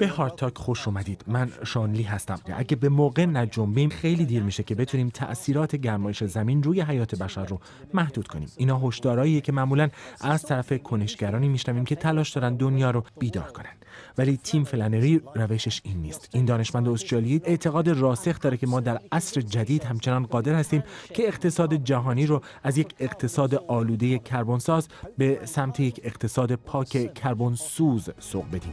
به هارتاک خوش اومدید من شانلی هستم اگه به موقع نجنبیم خیلی دیر میشه که بتونیم تاثیرات گرمایش زمین روی حیات بشر رو محدود کنیم اینا هشداراییه که معمولا از طرف کنشگرانی میشنویم که تلاش دارن دنیا رو بیدار کنن ولی تیم فلنری روشش این نیست این دانشمند استرالیایی اعتقاد راسخ داره که ما در عصر جدید همچنان قادر هستیم که اقتصاد جهانی رو از یک اقتصاد آلوده ساز به سمت یک اقتصاد پاک کربن سوز سوق بدیم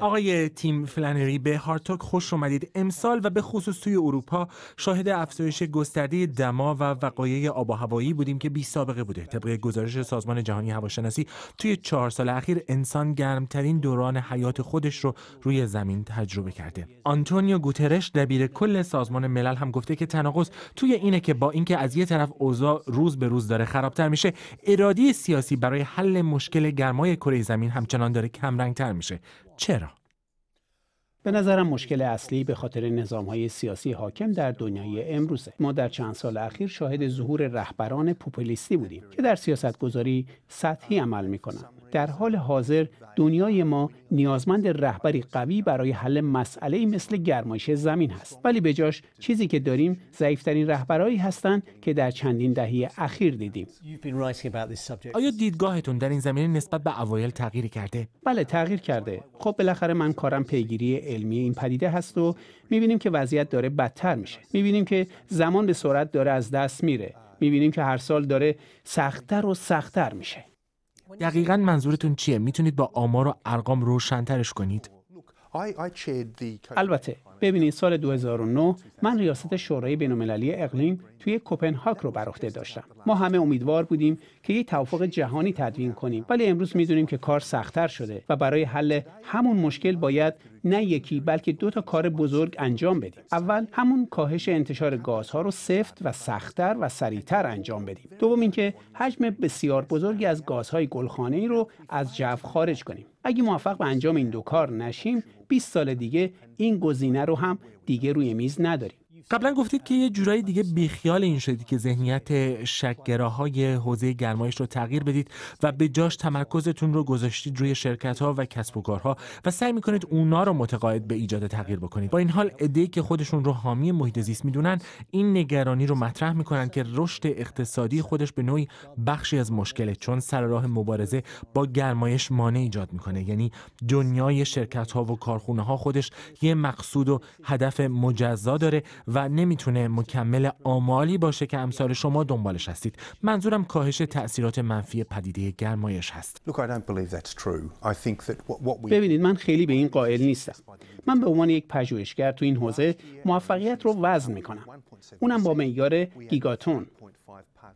آقای تیم فلانری به هارد خوش اومدید. امسال و به خصوص توی اروپا شاهد افزایش گسترده دما و وقایع آب و هوایی بودیم که بی سابقه بوده. طبق گزارش سازمان جهانی هواشناسی توی چهار سال اخیر انسان گرمترین دوران حیات خودش رو روی زمین تجربه کرده. آنتونیو گوترش دبیر کل سازمان ملل هم گفته که تناقض توی اینه که با اینکه از یه طرف اوضاع روز به روز داره خرابتر میشه، ارادی سیاسی برای حل مشکل سرمایه کره زمین همچنان داره تر میشه چرا به نظرم مشکل اصلی به خاطر نظام های سیاسی حاکم در دنیای امروزه ما در چند سال اخیر شاهد ظهور رهبران پوپولیستی بودیم که در سیاستگذاری سطحی عمل می در حال حاضر دنیای ما نیازمند رهبری قوی برای حل مسئله مثل گرمایش زمین هست ولی جاش چیزی که داریم ضعیفترین رهبرایی هستند که در چندین دهه اخیر دیدیم آیا دیدگاهتون در این زمینه نسبت به اوایل تغییر کرده بله تغییر کرده خب بالاخره من کارم پیگیری علمی این پدیده هست و میبینیم که وضعیت داره بدتر میشه میبینیم که زمان به سرعت داره از دست میره میبینیم که هر سال داره سختتر و سختتر میشه دقیقا منظورتون چیه؟ میتونید با آمار و ارقام روشنترش کنید؟ البته ببینید سال 2009 من ریاست شورای بینالمللی اقلیم توی کوپنهاگ رو بر عهده داشتم ما همه امیدوار بودیم که یه توافق جهانی تدوین کنیم ولی امروز میدونیم که کار سختتر شده و برای حل همون مشکل باید نه یکی بلکه دو تا کار بزرگ انجام بدیم اول همون کاهش انتشار گازها رو سفت و سختتر و سریعتر انجام بدیم دوم اینکه حجم بسیار بزرگی از گازهای گلخانه ای رو از جو خارج کنیم اگه موفق به انجام این دو کار نشیم 20 سال دیگه این گزینه رو هم دیگه روی میز نداریم قبلا گفتید که یه جورایی دیگه بیخیال این شدید که ذهنیت شکگراهای حوزه گرمایش رو تغییر بدید و به جاش تمرکزتون رو گذاشتید روی شرکت ها و کسب و کارها و سعی میکنید اونا رو متقاعد به ایجاد تغییر بکنید با این حال ای که خودشون رو حامی محیط زیست میدونن این نگرانی رو مطرح میکنن که رشد اقتصادی خودش به نوعی بخشی از مشکله چون سر راه مبارزه با گرمایش مانع ایجاد میکنه یعنی دنیای شرکت ها و کارخونه ها خودش یه مقصود و هدف مجزا داره و نمیتونه مکمل آمالی باشه که امثال شما دنبالش هستید منظورم کاهش تاثیرات منفی پدیده گرمایش هست ببینید من خیلی به این قائل نیستم من به عنوان یک پژوهشگر تو این حوزه موفقیت رو وزن میکنم اونم با معیار گیگاتون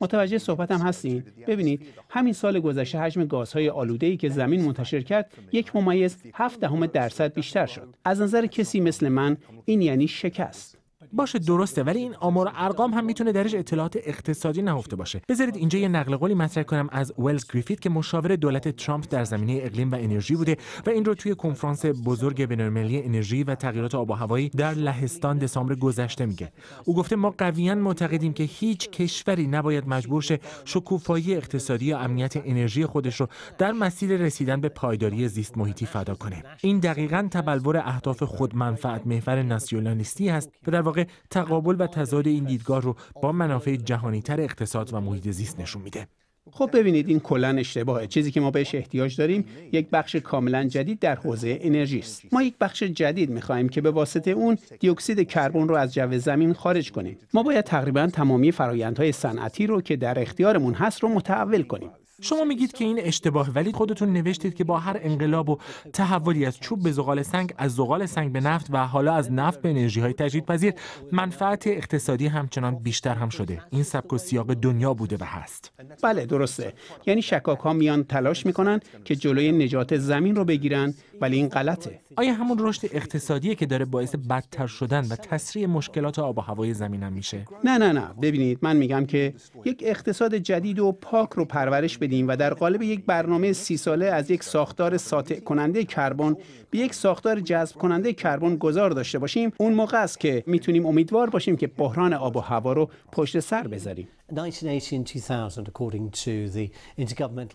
متوجه صحبتم هستین ببینید همین سال گذشته حجم گازهای آلوده ای که زمین منتشر کرد یک ممیز هفت دهم درصد بیشتر شد از نظر کسی مثل من این یعنی شکست باشه درسته ولی این آمار و ارقام هم میتونه درش اطلاعات اقتصادی نهفته باشه بذارید اینجا یه نقل قولی مطرح کنم از ولز گریفیت که مشاور دولت ترامپ در زمینه اقلیم و انرژی بوده و این رو توی کنفرانس بزرگ بین‌المللی انرژی و تغییرات آب و هوایی در لهستان دسامبر گذشته میگه او گفته ما قویا معتقدیم که هیچ کشوری نباید مجبور شه شکوفایی اقتصادی یا امنیت انرژی خودش رو در مسیر رسیدن به پایداری زیست محیطی فدا کنه این دقیقا تبلور اهداف خودمنفعت محور ناسیونالیستی هست و در واقع تقابل و تضاد این دیدگاه رو با منافع تر اقتصاد و محیط زیست نشون میده خب ببینید این کلا اشتباهه چیزی که ما بهش احتیاج داریم یک بخش کاملا جدید در حوزه انرژی است ما یک بخش جدید میخواهیم که به واسطه اون دیوکسید کربن رو از جو زمین خارج کنیم ما باید تقریبا تمامی فرایندهای صنعتی رو که در اختیارمون هست رو متحول کنیم شما میگید که این اشتباه ولی خودتون نوشتید که با هر انقلاب و تحولی از چوب به زغال سنگ از زغال سنگ به نفت و حالا از نفت به انرژی های تجدیدپذیر منفعت اقتصادی همچنان بیشتر هم شده این سبک و سیاق دنیا بوده و هست بله درسته یعنی شکاک ها میان تلاش میکنن که جلوی نجات زمین رو بگیرن ولی این غلطه آیا همون رشد اقتصادیه که داره باعث بدتر شدن و تسریع مشکلات آب و هوای زمین میشه نه نه نه ببینید من میگم که یک اقتصاد جدید و پاک رو پرورش و در قالب یک برنامه سی ساله از یک ساختار ساطع کننده کربن به یک ساختار جذب کننده کربن گذار داشته باشیم اون موقع است که میتونیم امیدوار باشیم که بحران آب و هوا رو پشت سر بذاریم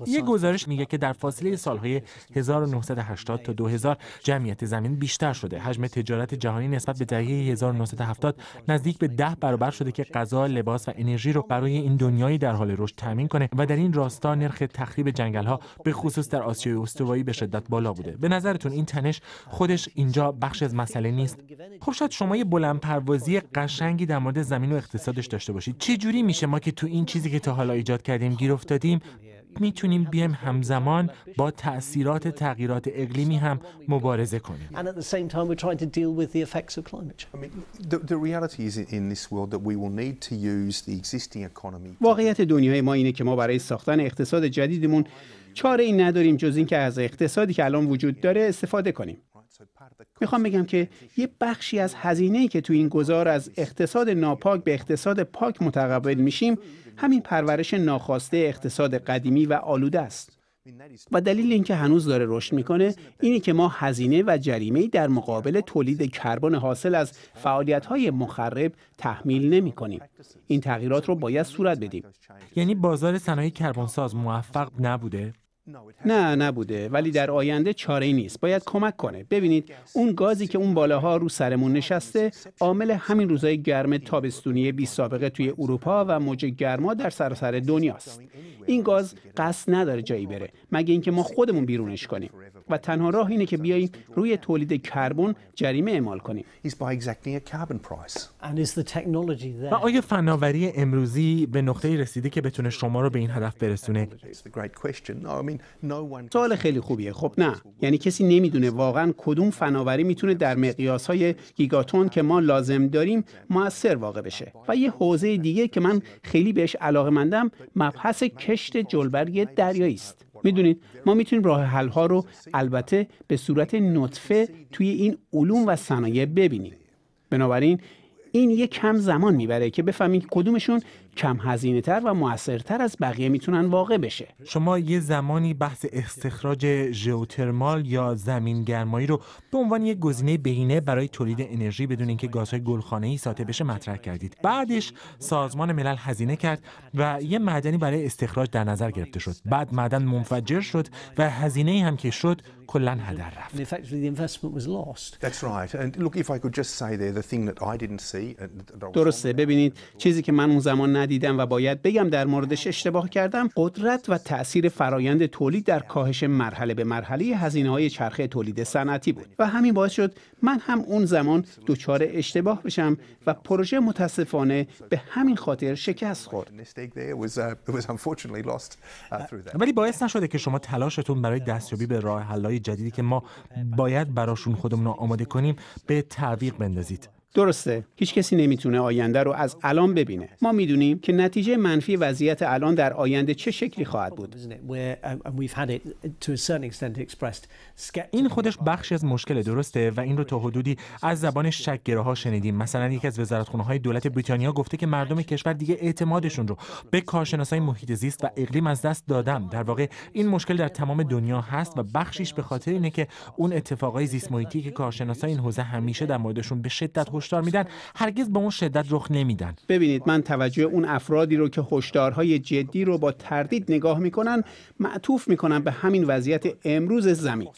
یه گزارش میگه که در فاصله سالهای 1980 تا 2000 جمعیت زمین بیشتر شده حجم تجارت جهانی نسبت به دهه 1970 نزدیک به ده برابر شده که غذا لباس و انرژی رو برای این دنیایی در حال رشد تامین کنه و در این راستا نرخ تخریب جنگل ها به خصوص در آسیای استوایی به شدت بالا بوده به نظرتون این تنش خودش اینجا بخش از مسئله نیست خب شاید شما یه بلند پروازی قشنگی در مورد زمین و اقتصادش داشته باشید چه جوری میشه ما که تو این چیزی که تا حالا ایجاد کردیم گیر افتادیم میتونیم بیایم همزمان با تاثیرات تغییرات اقلیمی هم مبارزه کنیم واقعیت دنیای ما اینه که ما برای ساختن اقتصاد جدیدمون چاره این نداریم جز اینکه از اقتصادی که الان وجود داره استفاده کنیم میخوام بگم که یه بخشی از هزینه‌ای که تو این گذار از اقتصاد ناپاک به اقتصاد پاک متقابل میشیم همین پرورش ناخواسته اقتصاد قدیمی و آلوده است و دلیل اینکه هنوز داره رشد میکنه اینه که ما هزینه و جریمه در مقابل تولید کربن حاصل از فعالیت های مخرب تحمیل نمی کنیم. این تغییرات رو باید صورت بدیم یعنی بازار صنایع کربن ساز موفق نبوده نه نبوده ولی در آینده چاره ای نیست باید کمک کنه ببینید اون گازی که اون بالاها رو سرمون نشسته عامل همین روزای گرم تابستونی بی سابقه توی اروپا و موج گرما در سراسر دنیاست این گاز قصد نداره جایی بره مگه اینکه ما خودمون بیرونش کنیم و تنها راه اینه که بیاییم روی تولید کربن جریمه اعمال کنیم و آیا فناوری امروزی به نقطه رسیده که بتونه شما رو به این هدف برسونه سوال خیلی خوبیه خب نه یعنی کسی نمیدونه واقعا کدوم فناوری میتونه در مقیاس های گیگاتون که ما لازم داریم موثر واقع بشه و یه حوزه دیگه که من خیلی بهش علاقه مندم مبحث کشت جلبرگ دریایی است میدونید ما میتونیم راه حل ها رو البته به صورت نطفه توی این علوم و صنایع ببینیم بنابراین این یک کم زمان میبره که بفهمیم کدومشون کم هزینه تر و موثرتر از بقیه میتونن واقع بشه شما یه زمانی بحث استخراج ژئوترمال یا زمین گرمایی رو به عنوان یک گزینه بهینه برای تولید انرژی بدون اینکه گازهای گلخانه ای ساطع بشه مطرح کردید بعدش سازمان ملل هزینه کرد و یه معدنی برای استخراج در نظر گرفته شد بعد معدن منفجر شد و هزینه هم که شد کلا هدر رفت درسته ببینید چیزی که من اون زمان ندیدم و باید بگم در موردش اشتباه کردم قدرت و تاثیر فرایند تولید در کاهش مرحله به مرحله هزینه های چرخه تولید صنعتی بود و همین باعث شد من هم اون زمان دچار اشتباه بشم و پروژه متاسفانه به همین خاطر شکست خورد uh, uh, ولی باعث نشده که شما تلاشتون برای دستیابی به راه حلای جدیدی که ما باید براشون خودمون رو آماده کنیم به تعویق بندازید درسته هیچ کسی نمیتونه آینده رو از الان ببینه ما میدونیم که نتیجه منفی وضعیت الان در آینده چه شکلی خواهد بود uh, این خودش بخشی از مشکل درسته و این رو تا حدودی از زبان شکگره ها شنیدیم مثلا یکی از وزارتخونه های دولت بریتانیا گفته که مردم کشور دیگه اعتمادشون رو به کارشناسای محیط زیست و اقلیم از دست دادن در واقع این مشکل در تمام دنیا هست و بخشیش به خاطر اینه که اون اتفاقای زیست که کارشناسای این حوزه همیشه در موردشون به شدت هشدار میدن هرگز به اون شدت رخ نمیدن ببینید من توجه اون افرادی رو که هشدارهای جدی رو با تردید نگاه میکنن معطوف میکنم به همین وضعیت امروز زمین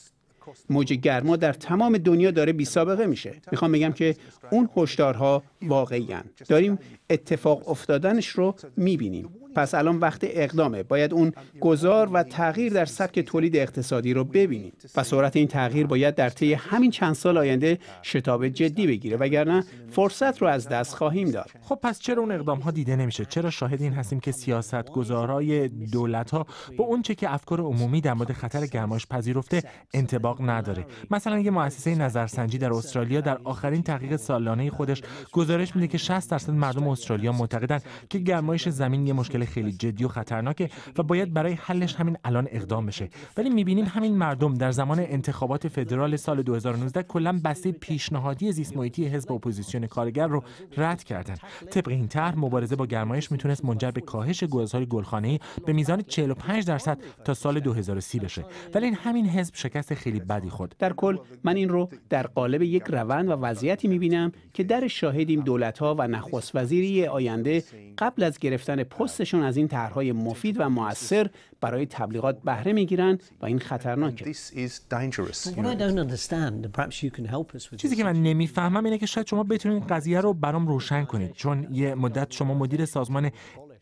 موج گرما در تمام دنیا داره بی سابقه میشه میخوام بگم که اون هشدارها واقعی داریم اتفاق افتادنش رو میبینیم پس الان وقت اقدامه باید اون گذار و تغییر در سبک تولید اقتصادی رو ببینیم و سرعت این تغییر باید در طی همین چند سال آینده شتاب جدی بگیره وگرنه فرصت رو از دست خواهیم داد خب پس چرا اون اقدام ها دیده نمیشه چرا شاهد این هستیم که سیاست گذارای دولت ها با اونچه که افکار عمومی در مورد خطر گرمایش پذیرفته انتباق نداره مثلا یه مؤسسه نظرسنجی در استرالیا در آخرین تحقیق سالانه خودش گزارش میده که 60 درصد مردم استرالیا معتقدند که گرمایش زمین یه مشکل خیلی جدی و خطرناکه و باید برای حلش همین الان اقدام بشه ولی میبینیم همین مردم در زمان انتخابات فدرال سال 2019 کلا بسته پیشنهادی زیست محیطی حزب اپوزیسیون کارگر رو رد کردن طبق این طرح مبارزه با گرمایش میتونست منجر به کاهش گازهای گلخانه‌ای به میزان 45 درصد تا سال 2030 بشه ولی این همین حزب شکست خیلی بدی خود در کل من این رو در قالب یک روند و وضعیتی میبینم که در شاهدیم دولت‌ها و نخست وزیری آینده قبل از گرفتن پستش از این طرحهای مفید و موثر برای تبلیغات بهره میگیرن و این خطرناکه چیزی که من نمیفهمم اینه که شاید شما بتونید قضیه رو برام روشن کنید چون یه مدت شما مدیر سازمان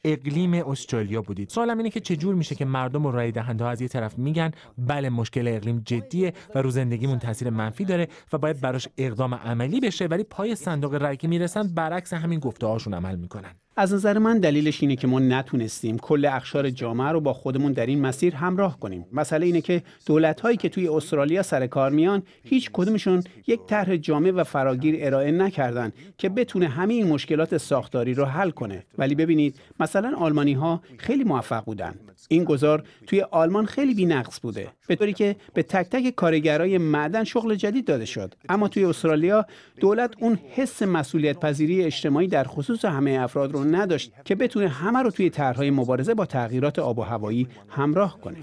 اقلیم استرالیا بودید سوالم اینه که چجور میشه که مردم و رای دهنده از یه طرف میگن بله مشکل اقلیم جدیه و رو زندگیمون تاثیر منفی داره و باید براش اقدام عملی بشه ولی پای صندوق رای که میرسن برعکس همین گفته هاشون عمل میکنن از نظر من دلیلش اینه که ما نتونستیم کل اخشار جامعه رو با خودمون در این مسیر همراه کنیم مسئله اینه که دولت هایی که توی استرالیا سر کار میان هیچ کدومشون یک طرح جامع و فراگیر ارائه نکردن که بتونه همه این مشکلات ساختاری رو حل کنه ولی ببینید مثلا آلمانی ها خیلی موفق بودن. این گذار توی آلمان خیلی بینقص بوده به طوری که به تک تک کارگرای معدن شغل جدید داده شد اما توی استرالیا دولت اون حس مسئولیت پذیری اجتماعی در خصوص همه افراد رو نداشت که بتونه همه رو توی طرحهای مبارزه با تغییرات آب و هوایی همراه کنه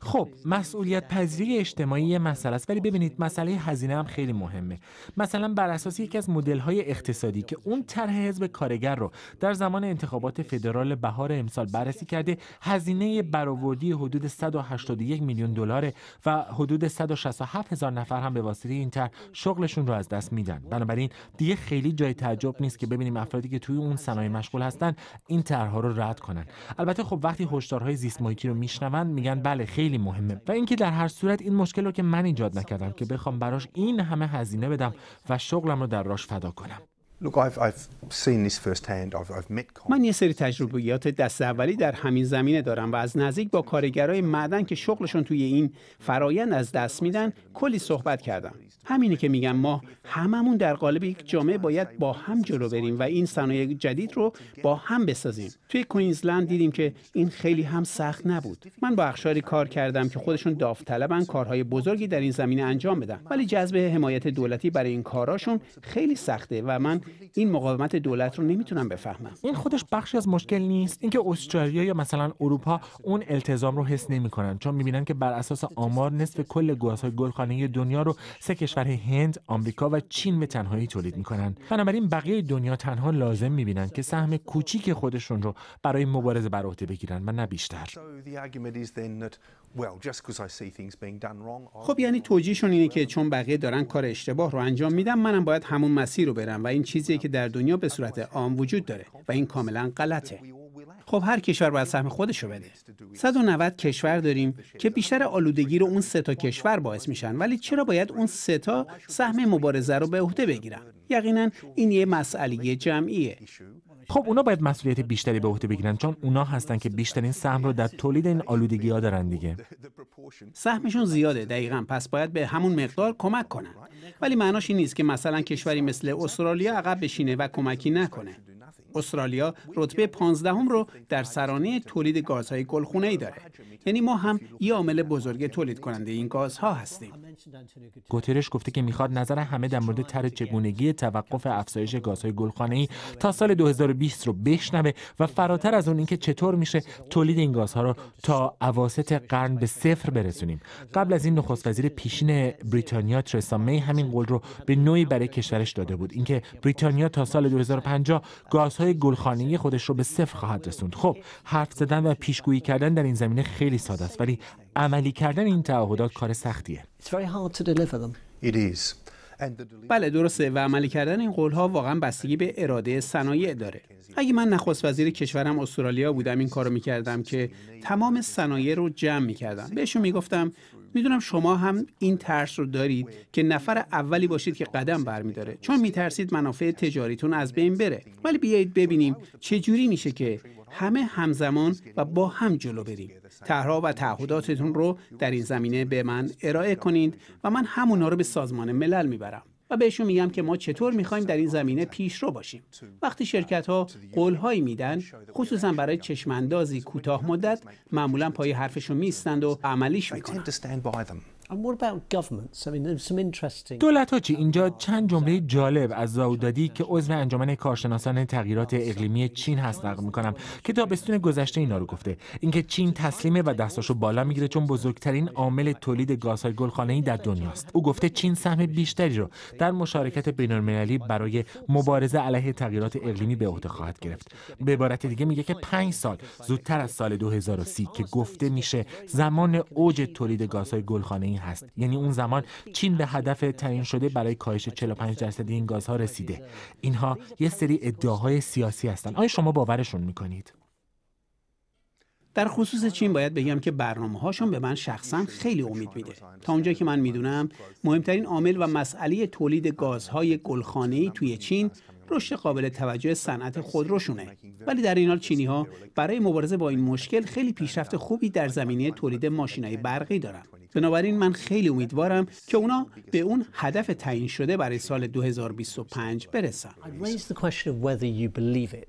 خب مسئولیت پذیری اجتماعی یه مسئله است ولی ببینید مسئله هزینه هم خیلی مهمه مثلا بر اساس یکی از مدل‌های اقتصادی که اون طرح حزب کارگر رو در زمان انتخابات فدرال بهار امسال بررسی کرده هزینه برآوردی حدود 181 میلیون دلار و حدود 167 هزار نفر هم به واسطه این طرح شغلشون رو از دست میدن بنابراین دیگه خیلی جای تعجب نیست که ببینیم افرادی که توی اون صنایع مشغول هستن این طرحها رو رد کنن البته خب وقتی هشدارهای زیست محیطی رو میشنون میگن بله خیلی مهمه و اینکه در هر صورت این مشکل رو که من ایجاد نکردم که بخوام براش این همه هزینه بدم و شغلم رو در راش فدا کنم من یه سری تجربیات دست اولی در همین زمینه دارم و از نزدیک با کارگرای معدن که شغلشون توی این فرایند از دست میدن کلی صحبت کردم همینه که میگم ما هممون در قالب یک جامعه باید با هم جلو بریم و این صنایع جدید رو با هم بسازیم توی کوینزلند دیدیم که این خیلی هم سخت نبود من با اخشاری کار کردم که خودشون داوطلبن کارهای بزرگی در این زمینه انجام بدن ولی جذب حمایت دولتی برای این کاراشون خیلی سخته و من این مقاومت دولت رو نمیتونم بفهمم این خودش بخشی از مشکل نیست اینکه استرالیا یا مثلا اروپا اون التزام رو حس نمیکنن چون میبینن که بر اساس آمار نصف کل گازهای گلخانه دنیا رو سه کشور هند آمریکا و چین به تنهایی تولید میکنن بنابراین بقیه دنیا تنها لازم میبینن که سهم کوچیک خودشون رو برای مبارزه بر عهده بگیرن و نه بیشتر خب یعنی توجیهشون اینه که چون بقیه دارن کار اشتباه رو انجام میدن منم باید همون مسیر رو برم و این چیزیه که در دنیا به صورت عام وجود داره و این کاملا غلطه خب هر کشور باید سهم خودش رو بده 190 کشور داریم که بیشتر آلودگی رو اون سه تا کشور باعث میشن ولی چرا باید اون سه تا سهم مبارزه رو به عهده بگیرن یقینا این یه مسئله جمعیه خب اونا باید مسئولیت بیشتری به عهده بگیرن چون اونا هستن که بیشترین سهم رو در تولید این آلودگی ها دارن دیگه سهمشون زیاده دقیقا پس باید به همون مقدار کمک کنن ولی معناش این نیست که مثلا کشوری مثل استرالیا عقب بشینه و کمکی نکنه استرالیا رتبه 15 هم رو در سرانه تولید گازهای گلخانه‌ای داره یعنی ما هم یه عامل بزرگ تولید کننده این گازها هستیم گوترش گفته که میخواد نظر همه در مورد تر چگونگی توقف افزایش گازهای گلخانه تا سال 2020 رو بشنوه و فراتر از اون اینکه چطور میشه تولید این گازها رو تا اواسط قرن به صفر برسونیم قبل از این نخست وزیر پیشین بریتانیا ترسا می همین قول رو به نوعی برای کشورش داده بود اینکه بریتانیا تا سال 2050 گازهای های گلخانه خودش رو به صفر خواهد رسوند خب حرف زدن و پیشگویی کردن در این زمینه خیلی ساده است ولی عملی کردن این تعهدات کار سختیه بله درسته و عملی کردن این قولها واقعا بستگی به اراده صنایع داره اگه من نخست وزیر کشورم استرالیا بودم این کارو میکردم که تمام صنایع رو جمع میکردم بهشون میگفتم میدونم شما هم این ترس رو دارید که نفر اولی باشید که قدم برمیداره چون میترسید منافع تجاریتون از بین بره ولی بیایید ببینیم چه جوری میشه که همه همزمان و با هم جلو بریم طرها و تعهداتتون رو در این زمینه به من ارائه کنید و من همونها رو به سازمان ملل میبرم و بهشون میگم که ما چطور میخوایم در این زمینه پیشرو باشیم وقتی شرکت ها قولهایی میدن خصوصا برای چشماندازی کوتاه مدت معمولا پای حرفشون میستند و عملیش میکنند. دولت ها چی؟ اینجا چند جمله جالب از زاودادی که عضو انجمن کارشناسان تغییرات اقلیمی چین هست نقل میکنم که تابستون گذشته اینا رو گفته اینکه چین تسلیمه و دستاشو بالا میگیره چون بزرگترین عامل تولید گازهای ای در دنیاست او گفته چین سهم بیشتری رو در مشارکت بین‌المللی برای مبارزه علیه تغییرات اقلیمی به عهده خواهد گرفت به عبارت دیگه میگه که پنج سال زودتر از سال 2030 که گفته میشه زمان اوج تولید گازهای گلخانه‌ای هست یعنی اون زمان چین به هدف تعیین شده برای کاهش 45 درصد این گازها رسیده اینها یه سری ادعاهای سیاسی هستند. آیا شما باورشون میکنید در خصوص چین باید بگم که برنامه هاشون به من شخصا خیلی امید میده تا اونجا که من میدونم مهمترین عامل و مسئله تولید گازهای گلخانه‌ای توی چین رشد قابل توجه صنعت خودروشونه ولی در این حال چینی ها برای مبارزه با این مشکل خیلی پیشرفت خوبی در زمینه تولید ماشینهای برقی دارن بنابراین من خیلی امیدوارم که اونا به اون هدف تعیین شده برای سال 2025 برسن.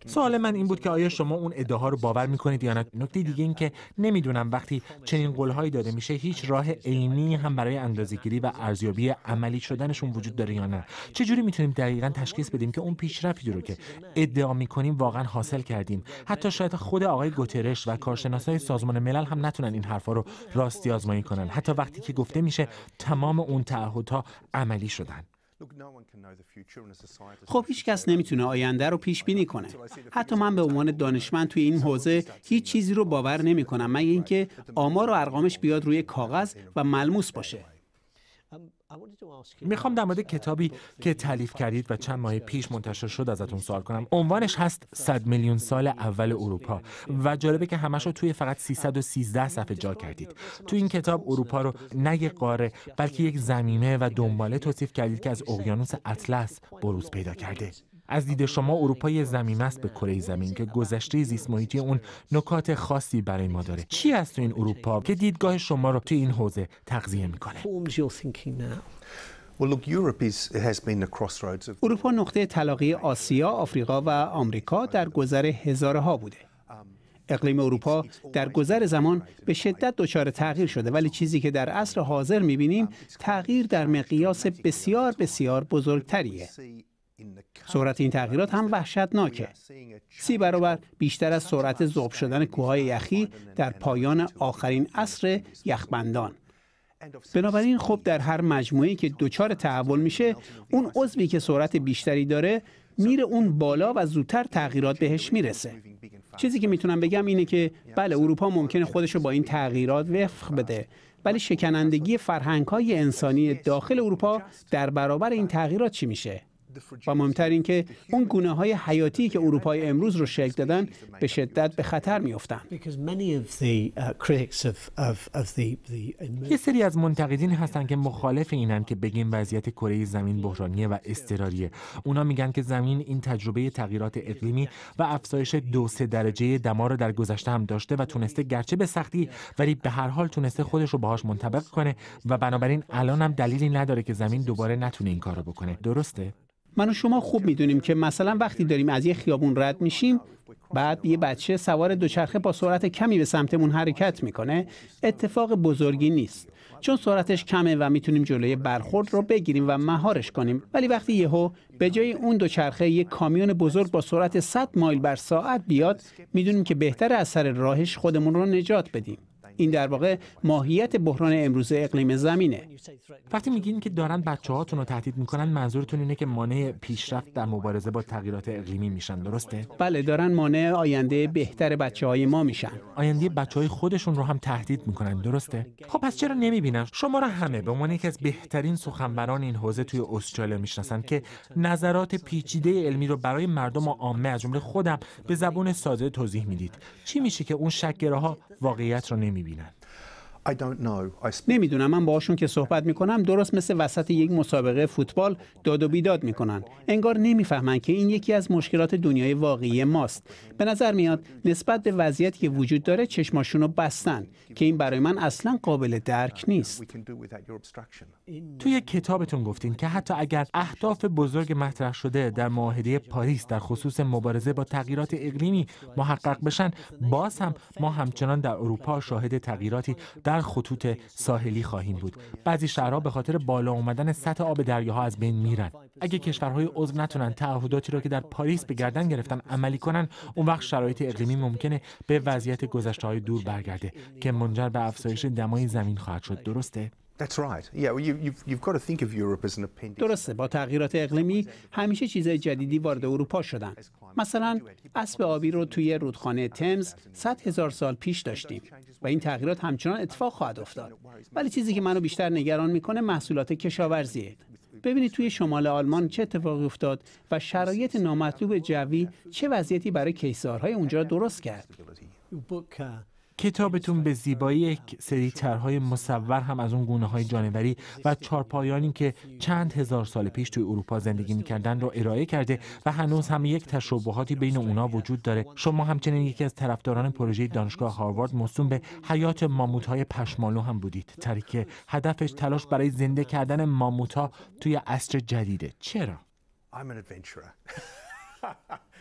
سوال من این بود که آیا شما اون ادعاها رو باور میکنید یا نه؟ نکته دیگه این که نمیدونم وقتی چنین قولهایی داده میشه هیچ راه عینی هم برای اندازه‌گیری و ارزیابی عملی شدنشون وجود داره یا نه؟ چجوری میتونیم دقیقا تشخیص بدیم که اون پیشرفتی رو که ادعا میکنیم واقعا حاصل کردیم؟ حتی شاید خود آقای گوترش و کارشناسای سازمان ملل هم نتونن این حرفا رو راستی آزمایی کنن. حتی وقتی که گفته میشه تمام اون تعهدها عملی شدن خب هیچ کس نمیتونه آینده رو پیش بینی کنه. حتی من به عنوان دانشمند توی این حوزه هیچ چیزی رو باور نمی کنم مگه اینکه آمار و ارقامش بیاد روی کاغذ و ملموس باشه. میخوام در مورد کتابی که تعلیف کردید و چند ماه پیش منتشر شد ازتون سوال کنم عنوانش هست 100 میلیون سال اول اروپا و جالبه که همش رو توی فقط 313 صفحه جا کردید تو این کتاب اروپا رو نه یک قاره بلکه یک زمینه و دنباله توصیف کردید که از اقیانوس اطلس بروز پیدا کرده از دید شما اروپای زمین است به کره زمین که گذشته زیست اون نکات خاصی برای ما داره چی هست تو این اروپا که دیدگاه شما رو تو این حوزه تغذیه میکنه اروپا نقطه تلاقی آسیا، آفریقا و آمریکا در گذر هزارها بوده. اقلیم اروپا در گذر زمان به شدت دچار تغییر شده ولی چیزی که در عصر حاضر میبینیم تغییر در مقیاس بسیار بسیار بزرگتریه سرعت این تغییرات هم وحشتناکه. سی برابر بیشتر از سرعت ذوب شدن کوههای یخی در پایان آخرین عصر یخبندان. بنابراین خب در هر مجموعه که دچار تحول میشه اون عضوی که سرعت بیشتری داره میره اون بالا و زودتر تغییرات بهش میرسه چیزی که میتونم بگم اینه که بله اروپا ممکنه خودش رو با این تغییرات وفق بده ولی شکنندگی فرهنگ های انسانی داخل اروپا در برابر این تغییرات چی میشه و مهمتر که اون گونه های حیاتی که اروپای امروز رو شکل دادن به شدت به خطر میافتند uh, یه سری از منتقدین هستن که مخالف اینن که بگیم وضعیت کره زمین بحرانیه و استراریه. اونا میگن که زمین این تجربه تغییرات اقلیمی و افزایش دو سه درجه دما رو در گذشته هم داشته و تونسته گرچه به سختی ولی به هر حال تونسته خودش رو باهاش منطبق کنه و بنابراین الان هم دلیلی نداره که زمین دوباره نتونه این کارو بکنه درسته من و شما خوب میدونیم که مثلا وقتی داریم از یه خیابون رد میشیم بعد یه بچه سوار دوچرخه با سرعت کمی به سمتمون حرکت میکنه اتفاق بزرگی نیست چون سرعتش کمه و میتونیم جلوی برخورد رو بگیریم و مهارش کنیم ولی وقتی یهو به جای اون دوچرخه یه کامیون بزرگ با سرعت 100 مایل بر ساعت بیاد میدونیم که بهتر از سر راهش خودمون رو نجات بدیم این در واقع ماهیت بحران امروزه اقلیم زمینه وقتی میگین که دارن بچه هاتون رو تهدید میکنن منظورتون اینه که مانع پیشرفت در مبارزه با تغییرات اقلیمی میشن درسته بله دارن مانع آینده بهتر بچه های ما میشن آینده بچه های خودشون رو هم تهدید میکنن درسته خب پس چرا نمیبینن شما را همه به عنوان یکی از بهترین سخنبران این حوزه توی استرالیا میشناسن که نظرات پیچیده علمی رو برای مردم و عامه از جمله خودم به زبان ساده توضیح میدید چی میشه که اون شکگراها واقعیت رو نمیبینن adivinar. نمیدونم من باشون که صحبت میکنم درست مثل وسط یک مسابقه فوتبال داد و بیداد میکنن انگار نمیفهمن که این یکی از مشکلات دنیای واقعی ماست به نظر میاد نسبت به وضعیت که وجود داره چشماشون رو بستن که این برای من اصلا قابل درک نیست توی کتابتون گفتین که حتی اگر اهداف بزرگ مطرح شده در معاهده پاریس در خصوص مبارزه با تغییرات اقلیمی محقق بشن باز هم ما همچنان در اروپا شاهد تغییراتی در خطوط ساحلی خواهیم بود بعضی شهرها به خاطر بالا اومدن سطح آب دریاها از بین میرن اگه کشورهای عضو نتونن تعهداتی را که در پاریس به گردن گرفتن عملی کنن اون وقت شرایط اقلیمی ممکنه به وضعیت گذشته های دور برگرده که منجر به افزایش دمای زمین خواهد شد درسته درسته با تغییرات اقلیمی همیشه چیزهای جدیدی وارد اروپا شدن مثلا اسب آبی رو توی رودخانه تمز 100 هزار سال پیش داشتیم و این تغییرات همچنان اتفاق خواهد افتاد ولی چیزی که منو بیشتر نگران میکنه محصولات کشاورزیه ببینید توی شمال آلمان چه اتفاقی افتاد و شرایط نامطلوب جوی چه وضعیتی برای کیسارهای اونجا درست کرد کتابتون به زیبایی یک سری طرحهای مصور هم از اون گونه های جانوری و چارپایانی که چند هزار سال پیش توی اروپا زندگی میکردن رو ارائه کرده و هنوز هم یک تشابهاتی بین اونا وجود داره شما همچنین یکی از طرفداران پروژه دانشگاه هاروارد موسوم به حیات ماموت های پشمالو هم بودید تری که هدفش تلاش برای زنده کردن ماموت ها توی عصر جدیده چرا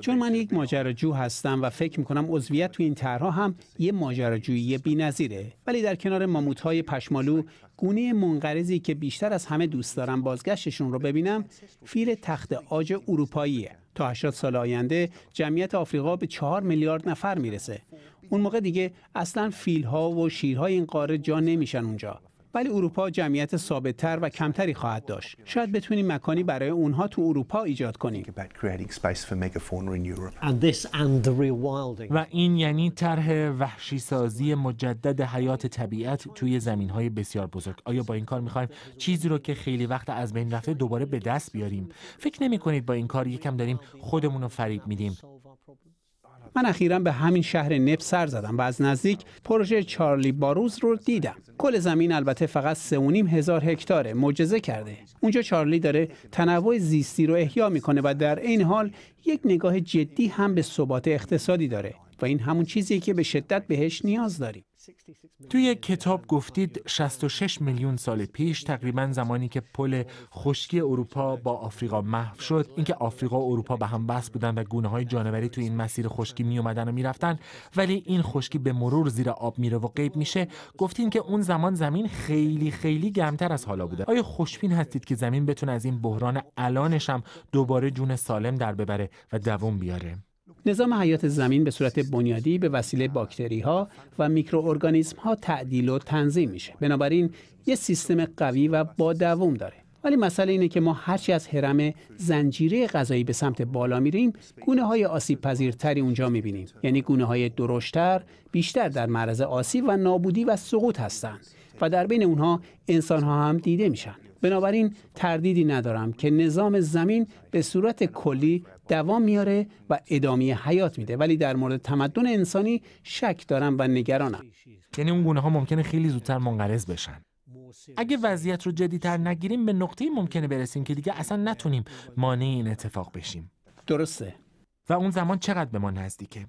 چون من یک ماجراجو هستم و فکر میکنم عضویت تو این طرها هم یه ماجراجویی بی‌نظیره ولی در کنار های پشمالو گونه منقرضی که بیشتر از همه دوست دارم بازگشتشون رو ببینم فیل تخت آج اروپاییه تا 80 سال آینده جمعیت آفریقا به چهار میلیارد نفر میرسه اون موقع دیگه اصلا ها و شیرهای این قاره جا نمیشن اونجا ولی اروپا جمعیت ثابتتر و کمتری خواهد داشت شاید بتونیم مکانی برای اونها تو اروپا ایجاد کنیم و این یعنی طرح وحشی مجدد حیات طبیعت توی زمین های بسیار بزرگ آیا با این کار میخوایم چیزی رو که خیلی وقت از بین رفته دوباره به دست بیاریم فکر نمی کنید با این کار یکم داریم خودمون رو فریب میدیم من اخیرا به همین شهر نپ سر زدم و از نزدیک پروژه چارلی باروز رو دیدم کل زمین البته فقط 3.5 هزار هکتاره معجزه کرده اونجا چارلی داره تنوع زیستی رو احیا میکنه و در این حال یک نگاه جدی هم به ثبات اقتصادی داره و این همون چیزیه که به شدت بهش نیاز داریم توی کتاب گفتید 66 میلیون سال پیش تقریبا زمانی که پل خشکی اروپا با آفریقا محو شد اینکه آفریقا و اروپا به هم بس بودن و گونه های جانوری تو این مسیر خشکی می اومدن و میرفتن ولی این خشکی به مرور زیر آب میره و غیب میشه گفتین که اون زمان زمین خیلی خیلی گرمتر از حالا بوده آیا خوشبین هستید که زمین بتونه از این بحران الانش هم دوباره جون سالم در ببره و دووم بیاره نظام حیات زمین به صورت بنیادی به وسیله باکتری ها و میکروارگانیسم ها تعدیل و تنظیم میشه بنابراین یه سیستم قوی و با دوام داره ولی مسئله اینه که ما هرچی از حرم زنجیره غذایی به سمت بالا میریم گونه های آسیب پذیرتری اونجا میبینیم یعنی گونه های درشتر بیشتر در معرض آسیب و نابودی و سقوط هستند و در بین اونها انسان ها هم دیده میشن بنابراین تردیدی ندارم که نظام زمین به صورت کلی دوام میاره و ادامه حیات میده ولی در مورد تمدن انسانی شک دارم و نگرانم یعنی اون گونه ها ممکنه خیلی زودتر منقرض بشن اگه وضعیت رو جدیتر نگیریم به نقطه ممکنه برسیم که دیگه اصلا نتونیم مانع این اتفاق بشیم درسته و اون زمان چقدر به ما نزدیکه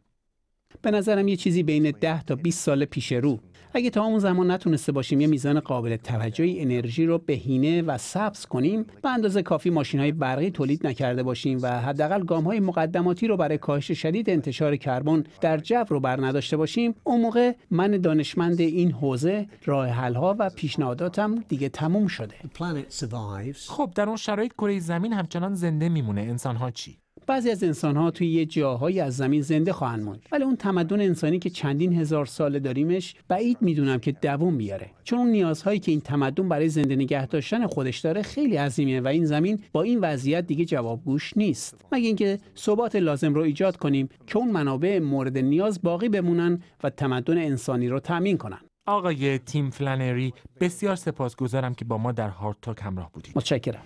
به نظرم یه چیزی بین 10 تا 20 سال پیش رو اگه تا اون زمان نتونسته باشیم یه میزان قابل توجهی انرژی رو بهینه و سبز کنیم به اندازه کافی ماشین های برقی تولید نکرده باشیم و حداقل گام های مقدماتی رو برای کاهش شدید انتشار کربن در جو رو برنداشته باشیم اون موقع من دانشمند این حوزه راه حل ها و پیشنهاداتم دیگه تموم شده خب در اون شرایط کره زمین همچنان زنده میمونه انسانها چی بعضی از انسان ها توی یه جاهایی از زمین زنده خواهند موند ولی اون تمدن انسانی که چندین هزار ساله داریمش بعید میدونم که دووم بیاره چون اون نیازهایی که این تمدن برای زنده نگه داشتن خودش داره خیلی عظیمه و این زمین با این وضعیت دیگه جوابگوش نیست مگه اینکه ثبات لازم رو ایجاد کنیم که اون منابع مورد نیاز باقی بمونن و تمدن انسانی رو تامین کنن آقای تیم فلنری بسیار سپاسگزارم که با ما در هارتاک همراه بودید متشکرم